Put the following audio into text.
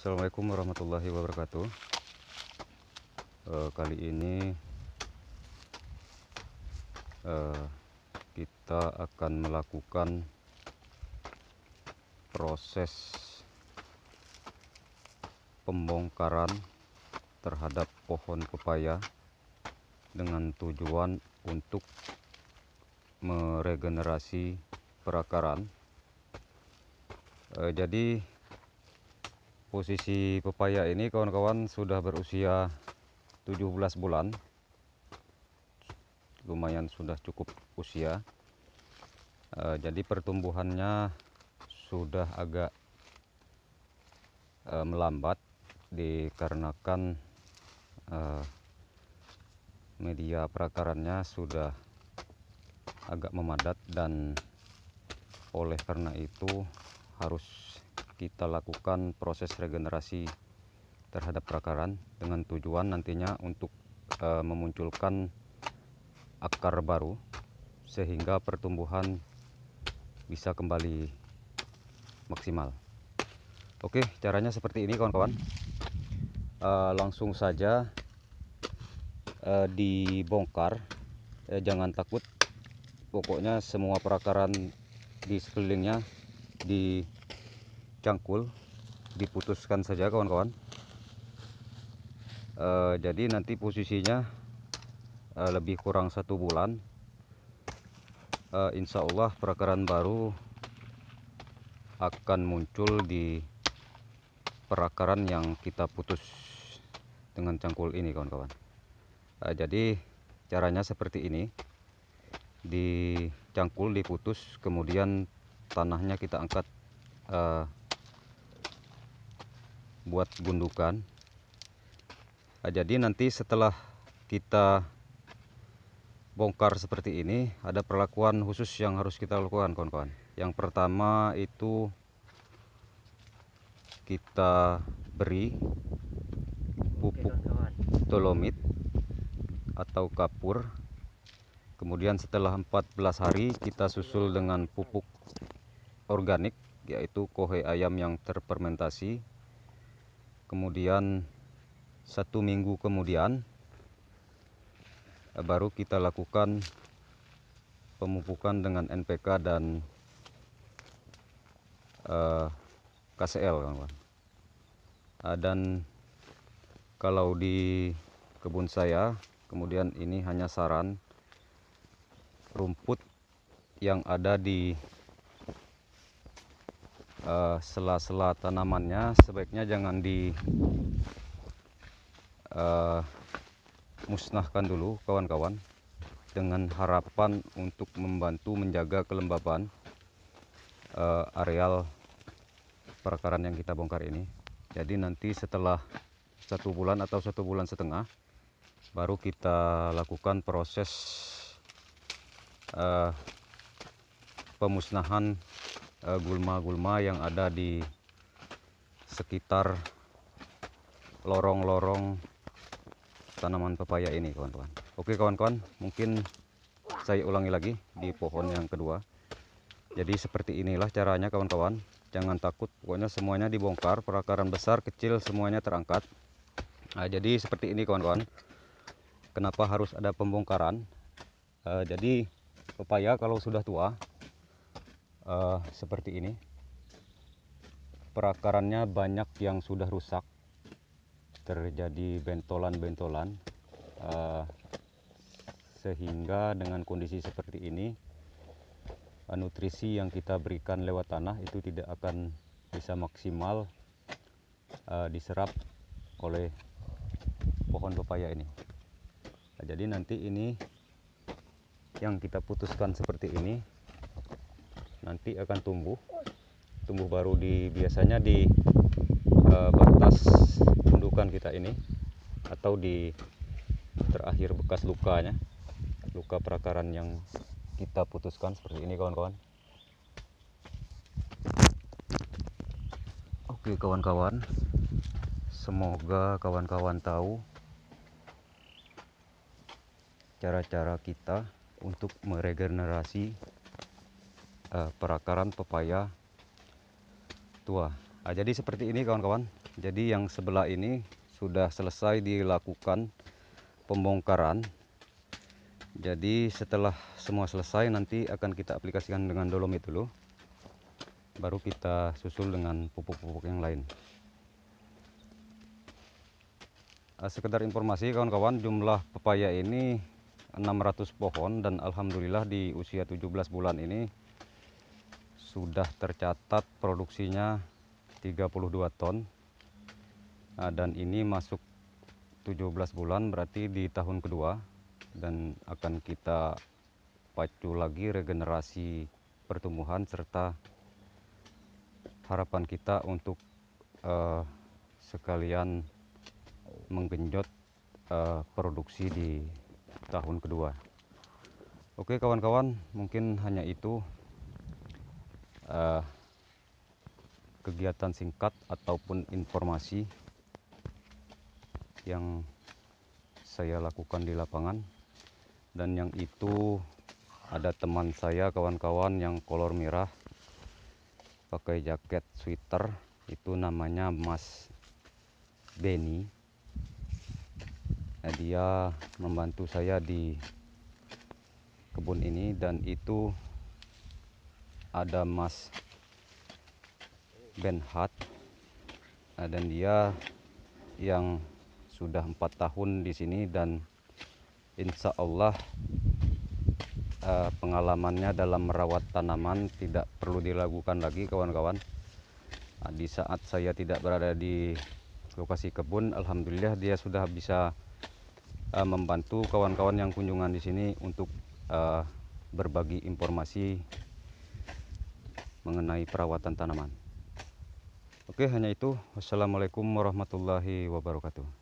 Assalamualaikum warahmatullahi wabarakatuh e, Kali ini e, Kita akan melakukan Proses Pembongkaran Terhadap pohon pepaya Dengan tujuan untuk Meregenerasi Perakaran e, Jadi posisi pepaya ini kawan-kawan sudah berusia 17 bulan lumayan sudah cukup usia e, jadi pertumbuhannya sudah agak e, melambat dikarenakan e, media perakarannya sudah agak memadat dan oleh karena itu harus kita lakukan proses regenerasi terhadap perakaran dengan tujuan nantinya untuk e, memunculkan akar baru sehingga pertumbuhan bisa kembali maksimal. Oke, caranya seperti ini kawan-kawan. E, langsung saja e, dibongkar. E, jangan takut. Pokoknya semua perakaran di sekelilingnya di cangkul diputuskan saja kawan-kawan e, jadi nanti posisinya e, lebih kurang satu bulan e, insya Allah perakaran baru akan muncul di perakaran yang kita putus dengan cangkul ini kawan-kawan e, jadi caranya seperti ini di cangkul diputus kemudian tanahnya kita angkat uh, buat gundukan nah, jadi nanti setelah kita bongkar seperti ini ada perlakuan khusus yang harus kita lakukan kawan-kawan yang pertama itu kita beri pupuk dolomit atau kapur kemudian setelah 14 hari kita susul dengan pupuk organik yaitu kohe ayam yang terfermentasi kemudian satu minggu kemudian eh, baru kita lakukan pemupukan dengan NPK dan uh, eh, KCL kawan-kawan uh, dan kalau di kebun saya kemudian ini hanya saran rumput yang ada di Eh, sela-sela uh, tanamannya sebaiknya jangan di uh, musnahkan dulu kawan-kawan dengan harapan untuk membantu menjaga kelembaban uh, areal perakaran yang kita bongkar ini jadi nanti setelah satu bulan atau satu bulan setengah baru kita lakukan proses uh, pemusnahan Eh, gulma-gulma yang ada di sekitar lorong-lorong tanaman pepaya ini kawan-kawan oke kawan-kawan mungkin saya ulangi lagi di pohon yang kedua jadi seperti inilah caranya kawan-kawan jangan takut pokoknya semuanya dibongkar perakaran besar kecil semuanya terangkat nah, jadi seperti ini kawan-kawan kenapa harus ada pembongkaran uh, jadi pepaya kalau sudah tua uh, seperti ini perakarannya banyak yang sudah rusak terjadi bentolan-bentolan uh, sehingga dengan kondisi seperti ini uh, nutrisi yang kita berikan lewat tanah itu tidak akan bisa maksimal uh, diserap oleh pohon pepaya ini nah, jadi nanti ini yang kita putuskan seperti ini nanti akan tumbuh tumbuh baru di biasanya di uh, batas gundukan kita ini atau di terakhir bekas lukanya luka perakaran yang kita putuskan seperti ini kawan-kawan oke kawan-kawan semoga kawan-kawan tahu cara-cara kita untuk meregenerasi Eh, perakaran pepaya tua nah, jadi seperti ini kawan-kawan jadi yang sebelah ini sudah selesai dilakukan pembongkaran jadi setelah semua selesai nanti akan kita aplikasikan dengan dolomit dulu baru kita susul dengan pupuk-pupuk yang lain ah, sekedar informasi kawan-kawan jumlah pepaya ini 600 pohon dan Alhamdulillah di usia 17 bulan ini sudah tercatat produksinya 32 ton nah, dan ini masuk 17 bulan berarti di tahun kedua dan akan kita pacu lagi regenerasi pertumbuhan serta harapan kita untuk uh, sekalian menggenjot uh, produksi di tahun kedua. Oke kawan-kawan, mungkin hanya itu Eh, kegiatan singkat ataupun informasi yang saya lakukan di lapangan dan yang itu ada teman saya kawan-kawan yang kolor merah pakai jaket sweater itu namanya Mas Benny nah, dia membantu saya di kebun ini dan itu ada Mas Benhat nah, dan dia yang sudah empat tahun di sini dan insya Allah eh, pengalamannya dalam merawat tanaman tidak perlu dilakukan lagi kawan-kawan nah, di saat saya tidak berada di lokasi kebun Alhamdulillah dia sudah bisa eh, membantu kawan-kawan yang kunjungan di sini untuk eh, berbagi informasi mengenai perawatan tanaman. Oke, hanya itu. Wassalamualaikum warahmatullahi wabarakatuh.